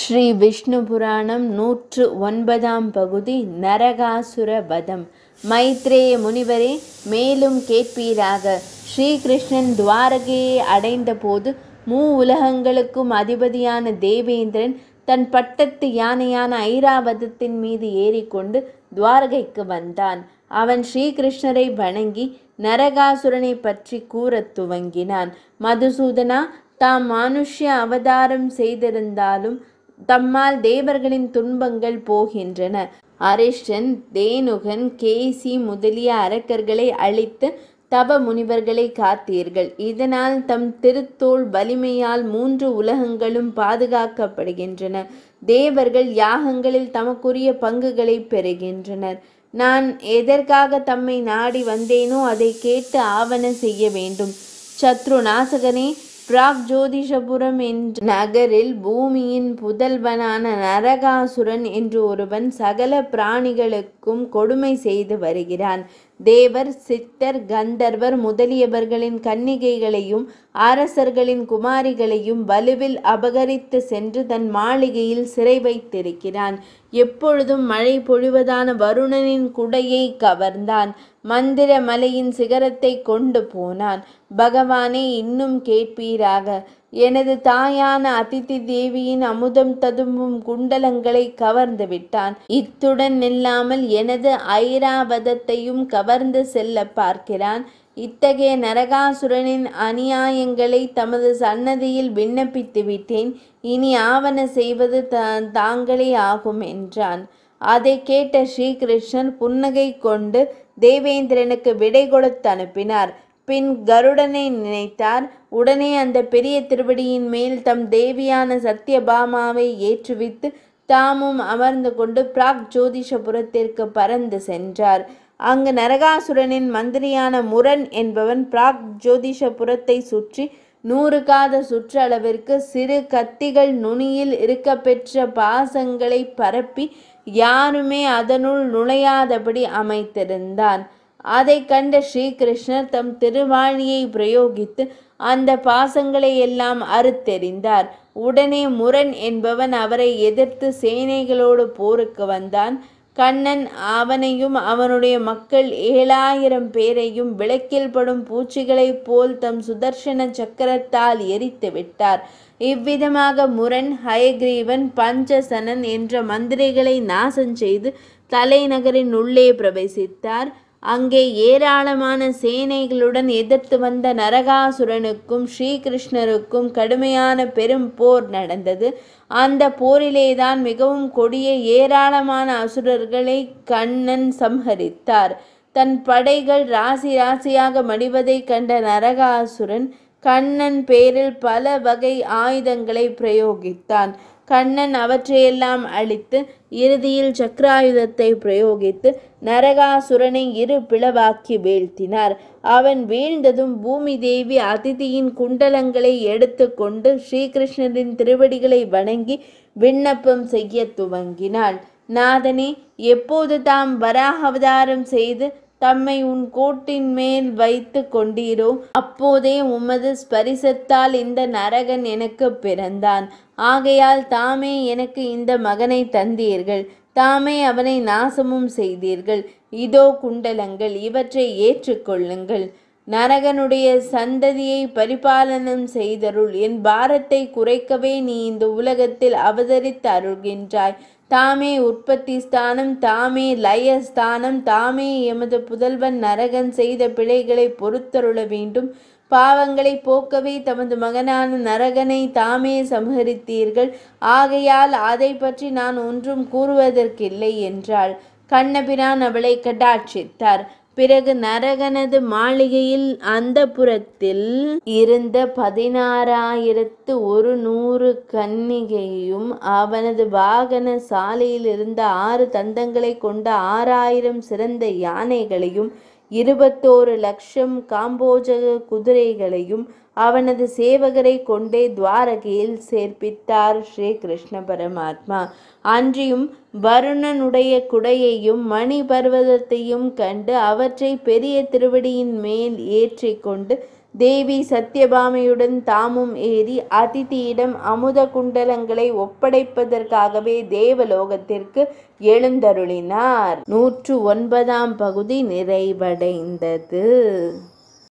ஸ்ரீ விஷ்ணு புராணம் நூற்று ஒன்பதாம் பகுதி நரகாசுர வதம் மைத்ரேய முனிவரே மேலும் கேட்பீராக ஸ்ரீகிருஷ்ணன் துவாரகையை அடைந்த போது மூ உலகங்களுக்கும் அதிபதியான தேவேந்திரன் தன் பட்டத்து யானையான ஐராவதத்தின் மீது ஏறிக்கொண்டு துவாரகைக்கு வந்தான் அவன் ஸ்ரீகிருஷ்ணரை வணங்கி நரகாசுரனை பற்றி கூறத் துவங்கினான் மதுசூதனா தாம் மானுஷ்ய அவதாரம் செய்திருந்தாலும் தம்மால் தேவர்களின் துன்பங்கள் போகின்றன அரிஷ்டன் தேனுகன் கேசி முதலிய அரக்கர்களை அழித்து தவ முனிவர்களை காத்தீர்கள் இதனால் தம் திருத்தோள் வலிமையால் மூன்று உலகங்களும் பாதுகாக்கப்படுகின்றன தேவர்கள் யாகங்களில் தமக்குரிய பங்குகளை பெறுகின்றனர் நான் எதற்காக தம்மை நாடி வந்தேனோ அதை கேட்டு ஆவண செய்ய வேண்டும் சத்ரு நாசகனே பிராக் ஜோதிஷபுரம் என்ற நகரில் பூமியின் புதல்வனான நரகாசுரன் என்று ஒருவன் சகல பிராணிகளுக்கும் கொடுமை செய்து வருகிறான் தேவர் சித்தர் கந்தர்வர் முதலியவர்களின் கன்னிகைகளையும் அரசர்களின் குமாரிகளையும் வலுவில் அபகரித்து சென்று தன் மாளிகையில் சிறை வைத்திருக்கிறான் எப்பொழுதும் மழை பொழிவதான வருணனின் குடையை கவர்ந்தான் மந்திர மலையின் சிகரத்தை கொண்டு போனான் பகவானே இன்னும் கேட்பீராக எனது தாயான அதிதி தேவியின் அமுதம் ததும்பும் குண்டலங்களை கவர்ந்து விட்டான் இத்துடன் நில்லாமல் எனது ஐராவதத்தையும் கவர்ந்து செல்ல பார்க்கிறான் இத்தகைய நரகாசுரனின் அநியாயங்களை தமது சன்னதியில் விண்ணப்பித்து விட்டேன் இனி ஆவண செய்வது தாங்களே ஆகும் என்றான் அதை கேட்ட ஸ்ரீகிருஷ்ணன் புன்னகை கொண்டு தேவேந்திரனுக்கு விடை கொடுத்து அனுப்பினார் பின் கருடனை நினைத்தார் உடனே அந்த பெரிய திருவடியின் மேல் தம் தேவியான சத்யபாமாவை ஏற்றுவித்து தாமும் அமர்ந்து கொண்டு பிராக் ஜோதிஷபுரத்திற்கு பறந்து சென்றார் அங்கு நரகாசுரனின் மந்திரியான முரண் என்பவன் பிராக் ஜோதிஷபுரத்தை சுற்றி நூறு காத சுற்றளவிற்கு சிறு கத்திகள் நுனியில் இருக்க பெற்ற பாசங்களை பரப்பி யாருமே அதனுள் நுழையாதபடி அமைத்திருந்தான் அதை கண்ட ஸ்ரீகிருஷ்ணர் தம் திருவாணியை பிரயோகித்து அந்த பாசங்களை எல்லாம் அறுத்தெறிந்தார் உடனே முரண் என்பவன் அவரை எதிர்த்து சேனைகளோடு போருக்கு வந்தான் கண்ணன் அவனையும் அவனுடைய மக்கள் ஏழாயிரம் பேரையும் விளக்கில் படும் பூச்சிகளைப் போல் தம் சுதர்சன சக்கரத்தால் எரித்து விட்டார் இவ்விதமாக முரண் ஹயக்ரீவன் பஞ்சசனன் என்ற மந்திரிகளை நாசம் செய்து தலைநகரின் உள்ளே பிரவேசித்தார் அங்கே ஏராளமான சேனைகளுடன் எதிர்த்து வந்த நரகாசுரனுக்கும் ஸ்ரீகிருஷ்ணருக்கும் கடுமையான பெரும் போர் நடந்தது அந்த போரிலேதான் மிகவும் கொடிய ஏராளமான அசுரர்களை கண்ணன் சம்ஹரித்தார் தன் படைகள் ராசி ராசியாக மடிவதைக் கண்ட நரகாசுரன் கண்ணன் பேரில் பல வகை ஆயுதங்களை பிரயோகித்தான் கண்ணன் அவற்றையெல்லாம் அழித்து இறுதியில் சக்கராயுதத்தை பிரயோகித்து நரகாசுரனை இரு பிளவாக்கி வீழ்த்தினார் அவன் வீழ்ந்ததும் பூமி தேவி அதிதியின் குண்டலங்களை எடுத்துக்கொண்டு ஸ்ரீகிருஷ்ணரின் திருவடிகளை வணங்கி விண்ணப்பம் செய்ய துவங்கினாள் நாதனே எப்போது தாம் வராகவதாரம் செய்து தம்மை உன் கோட்டின் மேல் வைத்து கொண்டீரோ அப்போதே உமது ஸ்பரிசத்தால் இந்த நரகன் எனக்கு பிறந்தான் ஆகையால் தாமே எனக்கு இந்த மகனை தந்தீர்கள் தாமே அவனை நாசமும் செய்தீர்கள் இதோ குண்டலங்கள் இவற்றை ஏற்றுக்கொள்ளுங்கள் நரகனுடைய சந்ததியை பரிபாலனம் செய்தருள் என் பாரத்தை குறைக்கவே நீ இந்த உலகத்தில் அவதரித்து அருள்கின்றாய் தாமே உற்பத்தி ஸ்தானம் தாமே லய ஸ்தானம் தாமே எமது புதல்வன் நரகன் செய்த பிழைகளை பொறுத்தருள வேண்டும் பாவங்களை போக்கவே தமது மகனான நரகனை தாமே சம்ஹரித்தீர்கள் ஆகையால் அதை பற்றி நான் ஒன்றும் கூறுவதற்கில்லை என்றாள் கண்ணபிரான் அவளை கடாட்சித்தார் பிறகு நரகனது மாளிகையில் அந்த புறத்தில் இருந்த பதினாறாயிரத்து ஒரு நூறு கன்னிகையும் அவனது வாகன சாலையில் இருந்த ஆறு தந்தங்களை கொண்ட ஆறாயிரம் சிறந்த யானைகளையும் இருபத்தோரு லட்சம் காம்போஜக குதிரைகளையும் அவனது சேவகரை கொண்டே துவாரகையில் சேர்ப்பித்தார் ஸ்ரீ கிருஷ்ண பரமாத்மா அன்றியும் வருணனுடைய குடையையும் மணி பர்வதத்தையும் கண்டு அவற்றை பெரிய திருவடியின் மேல் ஏற்றி கொண்டு தேவி சத்யபாமையுடன் தாமும் ஏறி அதிதியிடம் அமுத குண்டலங்களை ஒப்படைப்பதற்காகவே தேவலோகத்திற்கு எழுந்தருளினார் நூற்று ஒன்பதாம் பகுதி நிறைவடைந்தது